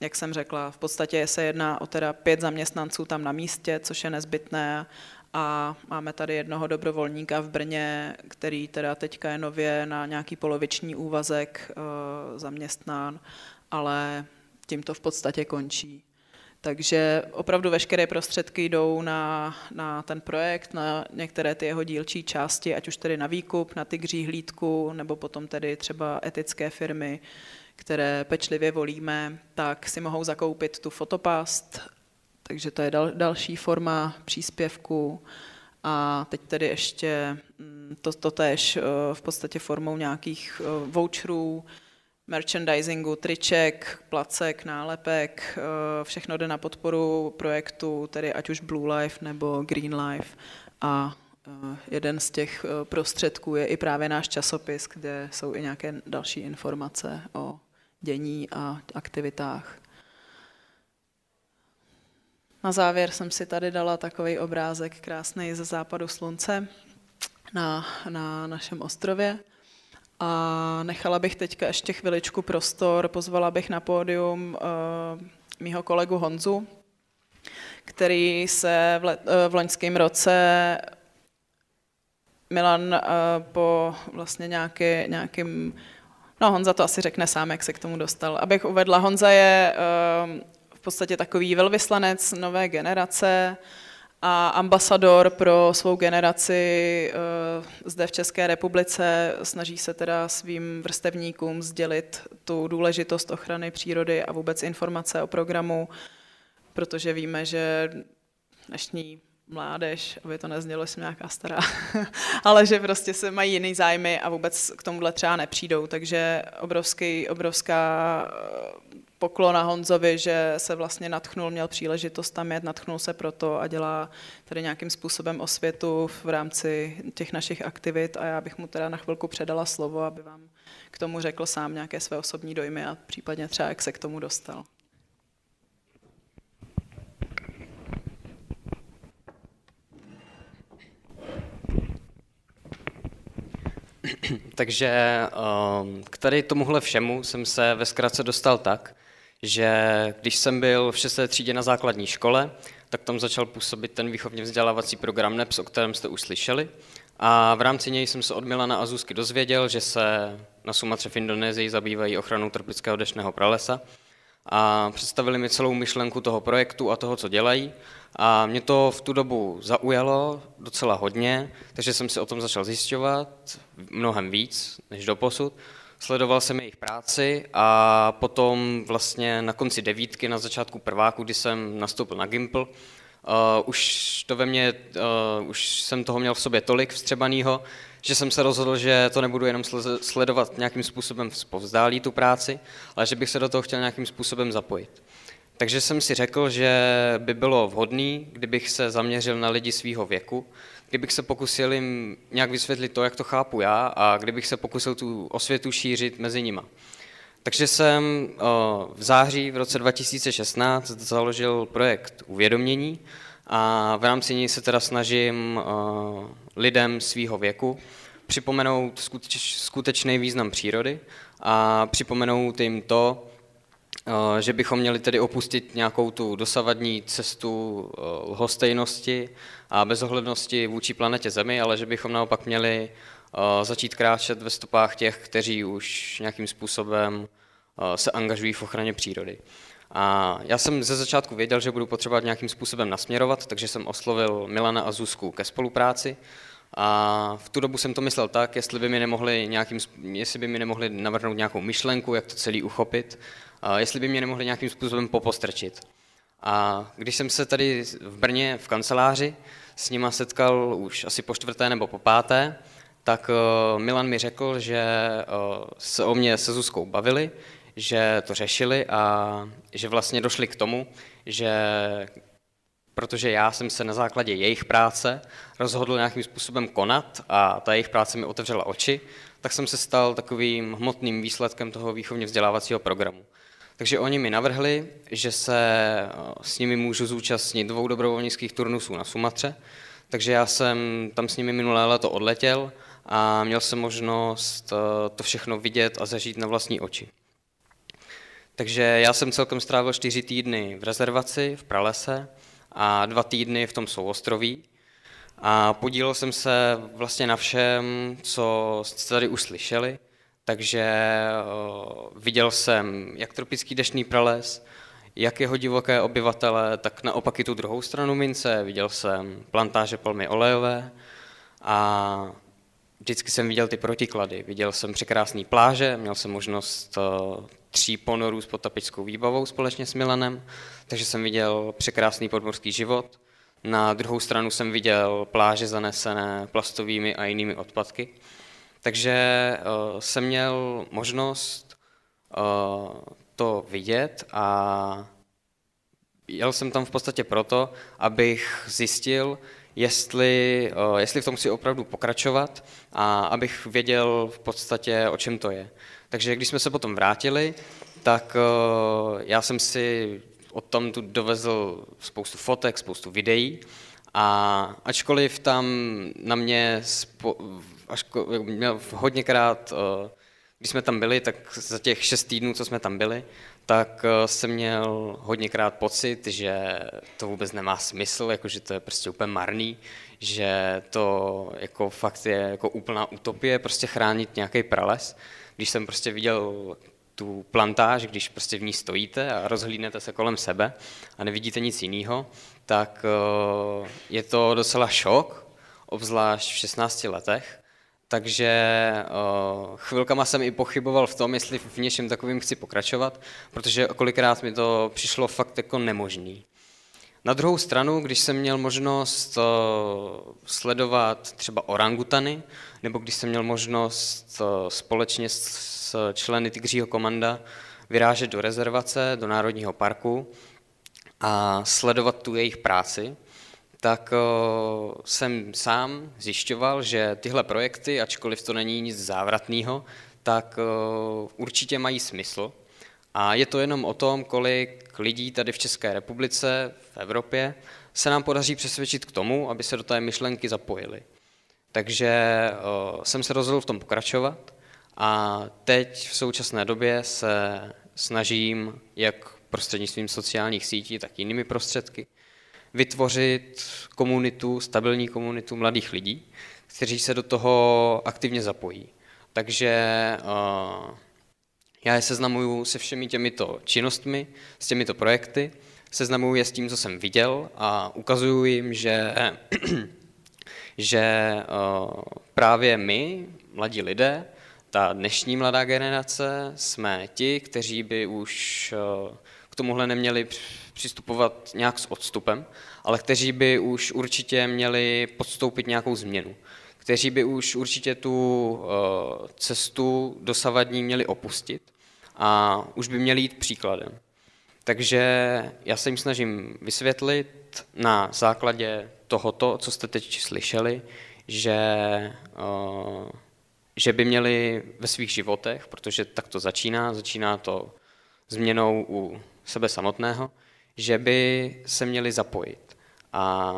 jak jsem řekla, v podstatě se jedná o teda pět zaměstnanců tam na místě, což je nezbytné a máme tady jednoho dobrovolníka v Brně, který teda teďka je nově na nějaký poloviční úvazek eh, zaměstnán, ale tím to v podstatě končí. Takže opravdu veškeré prostředky jdou na, na ten projekt, na některé ty jeho dílčí části, ať už tedy na výkup, na tygří hlídku, nebo potom tedy třeba etické firmy, které pečlivě volíme, tak si mohou zakoupit tu fotopast takže to je dal, další forma příspěvku. A teď tedy ještě mm, to, to tež eh, v podstatě formou nějakých eh, voucherů, merchandisingu, triček, placek, nálepek, eh, všechno jde na podporu projektu, tedy ať už Blue Life nebo Green Life. A jeden z těch prostředků je i právě náš časopis, kde jsou i nějaké další informace o dění a aktivitách. Na závěr jsem si tady dala takový obrázek krásný ze západu slunce na, na našem ostrově. A nechala bych teďka ještě chviličku prostor, pozvala bych na pódium uh, mýho kolegu Honzu, který se v, let, eh, v loňském roce Milan eh, po vlastně nějaký, nějakým, no Honza to asi řekne sám, jak se k tomu dostal. Abych uvedla, Honza je podstatě takový velvyslanec nové generace a ambasador pro svou generaci eh, zde v České republice. Snaží se teda svým vrstevníkům sdělit tu důležitost ochrany přírody a vůbec informace o programu, protože víme, že dnešní mládež, aby to neznělo, jsem nějaká stará, ale že prostě se mají jiný zájmy a vůbec k tomuhle třeba nepřijdou, takže obrovský, obrovská poklona Honzovi, že se vlastně natchnul, měl příležitost tam jet, natchnul se proto a dělá tady nějakým způsobem osvětu v rámci těch našich aktivit a já bych mu teda na chvilku předala slovo, aby vám k tomu řekl sám nějaké své osobní dojmy a případně třeba, jak se k tomu dostal. Takže ehm, k tady tomuhle všemu jsem se ve zkratce dostal tak, že když jsem byl v šesté třídě na základní škole, tak tam začal působit ten výchovně vzdělávací program NEPS, o kterém jste už slyšeli. A v rámci něj jsem se od Milana Azusky dozvěděl, že se na Sumatře v Indonésii zabývají ochranou tropického dešného pralesa. A představili mi celou myšlenku toho projektu a toho, co dělají. A mě to v tu dobu zaujalo docela hodně, takže jsem si o tom začal zjišťovat mnohem víc než doposud. posud. Sledoval jsem jejich práci a potom vlastně na konci devítky, na začátku prváku, kdy jsem nastoupil na Gimple, Uh, už to ve mně, uh, už jsem toho měl v sobě tolik vstřebaného, že jsem se rozhodl, že to nebudu jenom sledovat nějakým způsobem povzdálí tu práci, ale že bych se do toho chtěl nějakým způsobem zapojit. Takže jsem si řekl, že by bylo vhodný, kdybych se zaměřil na lidi svého věku, kdybych se pokusil jim nějak vysvětlit to, jak to chápu já a kdybych se pokusil tu osvětu šířit mezi nima. Takže jsem eh, v září v roce 2016 založil projekt Uvědomění a v rámci něj se teda snažím eh, lidem svýho věku připomenout skutečný význam přírody a připomenout jim to, eh, že bychom měli tedy opustit nějakou tu dosavadní cestu lhostejnosti a bezohlednosti vůči planetě Zemi, ale že bychom naopak měli eh, začít kráčet ve stopách těch, kteří už nějakým způsobem eh, se angažují v ochraně přírody. A já jsem ze začátku věděl, že budu potřebovat nějakým způsobem nasměrovat, takže jsem oslovil Milana a Zuzku ke spolupráci. A v tu dobu jsem to myslel tak, jestli by mi nemohli, nějakým, jestli by mi nemohli navrhnout nějakou myšlenku, jak to celý uchopit, a jestli by mě nemohli nějakým způsobem popostrčit. A když jsem se tady v Brně v kanceláři s nima setkal už asi po čtvrté nebo po páté, tak eh, Milan mi řekl, že eh, se o mě se Zuzkou bavili, že to řešili a že vlastně došli k tomu, že protože já jsem se na základě jejich práce rozhodl nějakým způsobem konat a ta jejich práce mi otevřela oči, tak jsem se stal takovým hmotným výsledkem toho výchovně vzdělávacího programu. Takže oni mi navrhli, že se eh, s nimi můžu zúčastnit dvou dobrovolnických turnusů na Sumatře, takže já jsem tam s nimi minulé léto odletěl a měl jsem možnost eh, to všechno vidět a zažít na vlastní oči. Takže já jsem celkem strávil čtyři týdny v rezervaci, v pralese a dva týdny v tom souostroví. A podílel jsem se vlastně na všem, co jste tady uslyšeli. Takže viděl jsem jak tropický dešný prales, jak jeho divoké obyvatele, tak naopak i tu druhou stranu mince. Viděl jsem plantáže palmy olejové a vždycky jsem viděl ty protiklady. Viděl jsem překrásné pláže, měl jsem možnost tří ponorů s potapickou výbavou společně s Milanem, takže jsem viděl překrásný podmorský život. Na druhou stranu jsem viděl pláže zanesené plastovými a jinými odpadky. Takže uh, jsem měl možnost uh, to vidět a jel jsem tam v podstatě proto, abych zjistil, jestli, uh, jestli v tom chci opravdu pokračovat a abych věděl v podstatě, o čem to je. Takže když jsme se potom vrátili, tak uh, já jsem si od tam tu dovezl spoustu fotek, spoustu videí a ačkoliv tam na mě spo- až měl hodněkrát, eh, když jsme tam byli, tak za těch šest týdnů, co jsme tam byli, tak eh, jsem měl hodněkrát pocit, že to vůbec nemá smysl, jakože to je prostě úplně marný, že to jako fakt je jako úplná utopie, prostě chránit nějaký prales. Když jsem prostě viděl tu plantáž, když prostě v ní stojíte a rozhlídnete se kolem sebe a nevidíte nic jiného, tak eh, je to docela šok, obzvlášť v 16 letech takže uh, chvilkama jsem i pochyboval v tom, jestli v něčem takovým chci pokračovat, protože kolikrát mi to přišlo fakt jako nemožný. Na druhou stranu, když jsem měl možnost uh, sledovat třeba orangutany, nebo když jsem měl možnost uh, společně s, s členy Tigřího komanda vyrážet do rezervace, do Národního parku a sledovat tu jejich práci, tak jsem sám zjišťoval, že tyhle projekty, ačkoliv to není nic závratného, tak určitě mají smysl. A je to jenom o tom, kolik lidí tady v České republice, v Evropě, se nám podaří přesvědčit k tomu, aby se do té myšlenky zapojili. Takže jsem se rozhodl v tom pokračovat a teď v současné době se snažím, jak prostřednictvím sociálních sítí, tak jinými prostředky, vytvořit komunitu, stabilní komunitu mladých lidí, kteří se do toho aktivně zapojí. Takže uh, já je seznamuju se všemi těmito činnostmi, s těmito projekty, seznamuju je s tím, co jsem viděl a ukazuju jim, že, že uh, právě my, mladí lidé, ta dnešní mladá generace, jsme ti, kteří by už uh, k tomuhle neměli přistupovat nějak s odstupem, ale kteří by už určitě měli podstoupit nějakou změnu, kteří by už určitě tu eh, cestu dosavadní měli opustit a už by měli jít příkladem. Takže já se jim snažím vysvětlit na základě tohoto, co jste teď slyšeli, že, eh, že by měli ve svých životech, protože tak to začíná, začíná to změnou u sebe samotného, že by se měli zapojit. A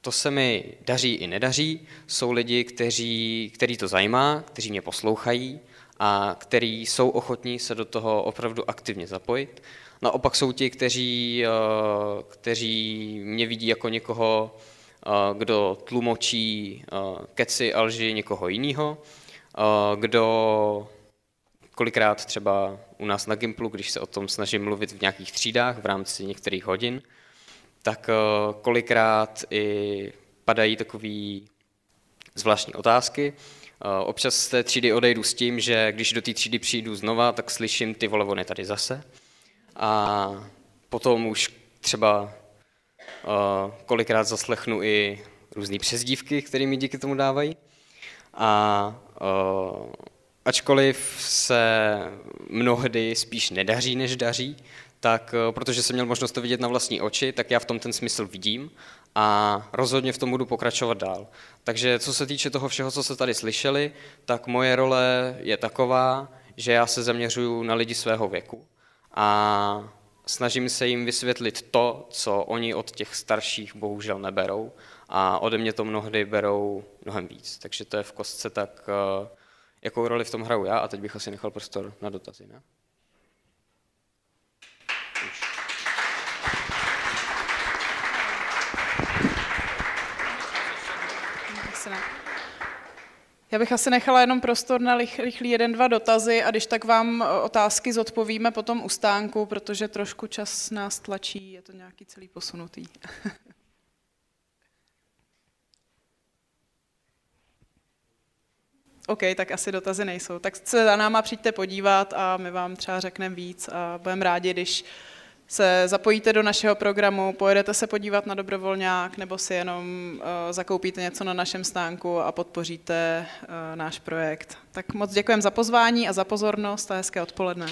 to se mi daří i nedaří. Jsou lidi, kteří, který to zajímá, kteří mě poslouchají a kteří jsou ochotní se do toho opravdu aktivně zapojit. Naopak jsou ti, kteří, eh, kteří mě vidí jako někoho, eh, kdo tlumočí eh, keci a lži někoho jiného, kdo kolikrát třeba u nás na Gimplu, když se o tom snažím mluvit v nějakých třídách v rámci některých hodin, tak eh, kolikrát i padají takové zvláštní otázky. Eh, občas z té třídy odejdu s tím, že když do té třídy přijdu znova, tak slyším ty vole, on je tady zase. A potom už třeba eh, kolikrát zaslechnu i různé přezdívky, které mi díky tomu dávají. A Ačkoliv se mnohdy spíš nedaří, než daří, tak eh, protože jsem měl možnost to vidět na vlastní oči, tak já v tom ten smysl vidím a rozhodně v tom budu pokračovat dál. Takže co se týče toho všeho, co se tady slyšeli, tak moje role je taková, že já se zaměřuju na lidi svého věku a snažím se jim vysvětlit to, co oni od těch starších bohužel neberou a ode mě to mnohdy berou mnohem víc. Takže to je v kostce tak eh, jakou roli v tom hraju já a teď bych asi nechal prostor na dotazy. Ne? Já bych asi nechala jenom prostor na rychlý jeden, dva dotazy a když tak vám e, otázky zodpovíme potom u stánku, protože trošku čas nás tlačí, je to nějaký celý posunutý. OK, tak asi dotazy nejsou. Tak se za náma přijďte podívat a my vám třeba řekneme víc a budeme rádi, když se zapojíte do našeho programu, pojedete se podívat na dobrovolňák nebo si jenom uh, zakoupíte něco na našem stánku a podpoříte uh, náš projekt. Tak moc děkujeme za pozvání a za pozornost a hezké odpoledne.